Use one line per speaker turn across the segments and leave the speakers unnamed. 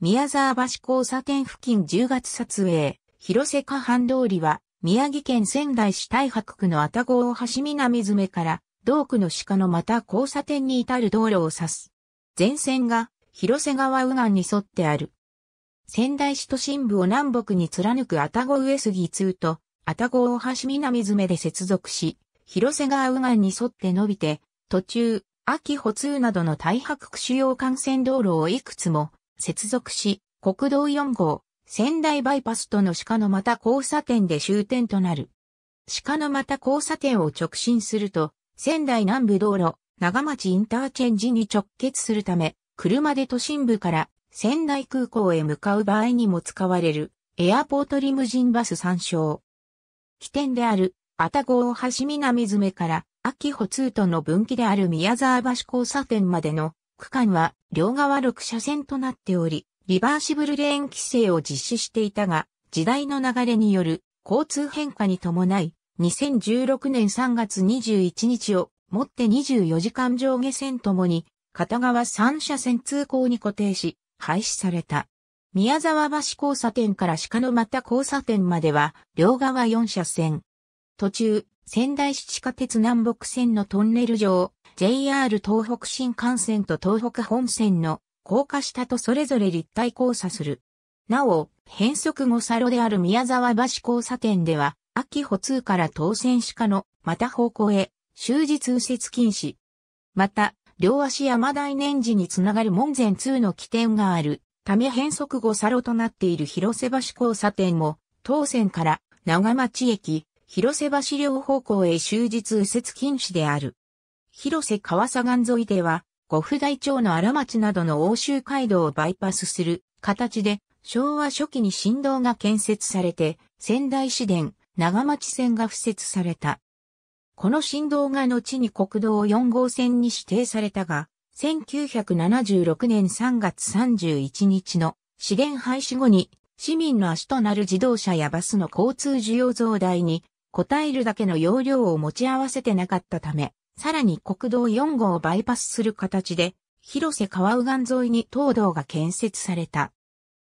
宮沢橋交差点付近10月撮影、広瀬下半通りは、宮城県仙台市大白区の愛宕大橋南詰から、同区の鹿のまた交差点に至る道路を指す。前線が、広瀬川右岸に沿ってある。仙台市都心部を南北に貫く愛宕上杉通と、愛宕大橋南詰で接続し、広瀬川右岸に沿って伸びて、途中、秋保通などの大白区主要幹線道路をいくつも、接続し、国道4号、仙台バイパスとの鹿の股交差点で終点となる。鹿の股交差点を直進すると、仙台南部道路、長町インターチェンジに直結するため、車で都心部から仙台空港へ向かう場合にも使われる、エアポートリムジンバス参照。起点である、愛宕大橋南詰から、秋穂通との分岐である宮沢橋交差点までの区間は両側6車線となっており、リバーシブルレーン規制を実施していたが、時代の流れによる交通変化に伴い、2016年3月21日をもって24時間上下線ともに、片側3車線通行に固定し、廃止された。宮沢橋交差点から鹿の又交差点までは、両側4車線。途中、仙台市地下鉄南北線のトンネル上、JR 東北新幹線と東北本線の高架下とそれぞれ立体交差する。なお、変速後サロである宮沢橋交差点では、秋歩通から当線しかのまた方向へ終日右折禁止。また、両足山大年寺につながる門前通の起点があるため変速後サロとなっている広瀬橋交差点も、当線から長町駅、広瀬橋両方向へ終日右折禁止である。広瀬川左岸沿いでは、五府台町の荒町などの欧州街道をバイパスする形で、昭和初期に振動が建設されて、仙台市電、長町線が付設された。この振動が後に国道4号線に指定されたが、1976年3月31日の市電廃止後に市民の足となる自動車やバスの交通需要増大に応えるだけの容量を持ち合わせてなかったため、さらに国道4号をバイパスする形で、広瀬川右岸沿いに東道が建設された。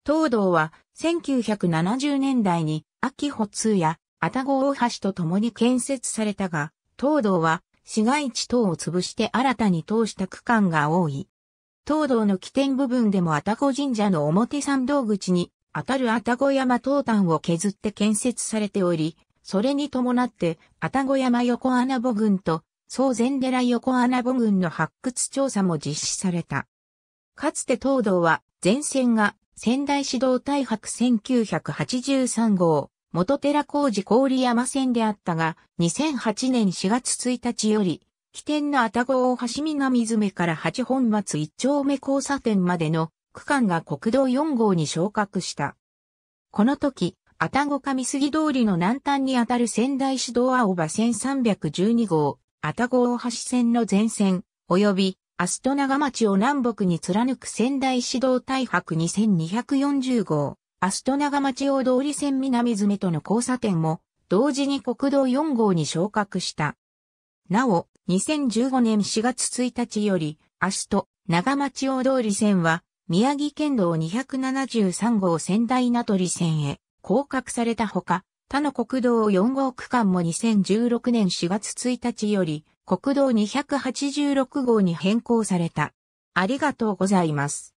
東道は1970年代に秋保通や愛宕大橋と共に建設されたが、東道は市街地等を潰して新たに通した区間が多い。東道の起点部分でも愛宕神社の表参道口にあたる愛宕山東端を削って建設されており、それに伴って愛宕山横穴部群と総禅寺横穴母群の発掘調査も実施された。かつて東道は前線が仙台市道大白1983号、元寺工事郡山線であったが、2008年4月1日より、起点の愛宕大橋南目から八本松一丁目交差点までの区間が国道4号に昇格した。この時、愛宕上杉通りの南端にあたる仙台市道青葉1312号、タゴ大橋線の全線、及び、アスト長町を南北に貫く仙台市道大白2240号、アスト長町大通り線南詰との交差点も、同時に国道4号に昇格した。なお、2015年4月1日より、アスト長町大通り線は、宮城県道273号仙台名取線へ、降格されたほか、他の国道4号区間も2016年4月1日より国道286号に変更された。ありがとうございます。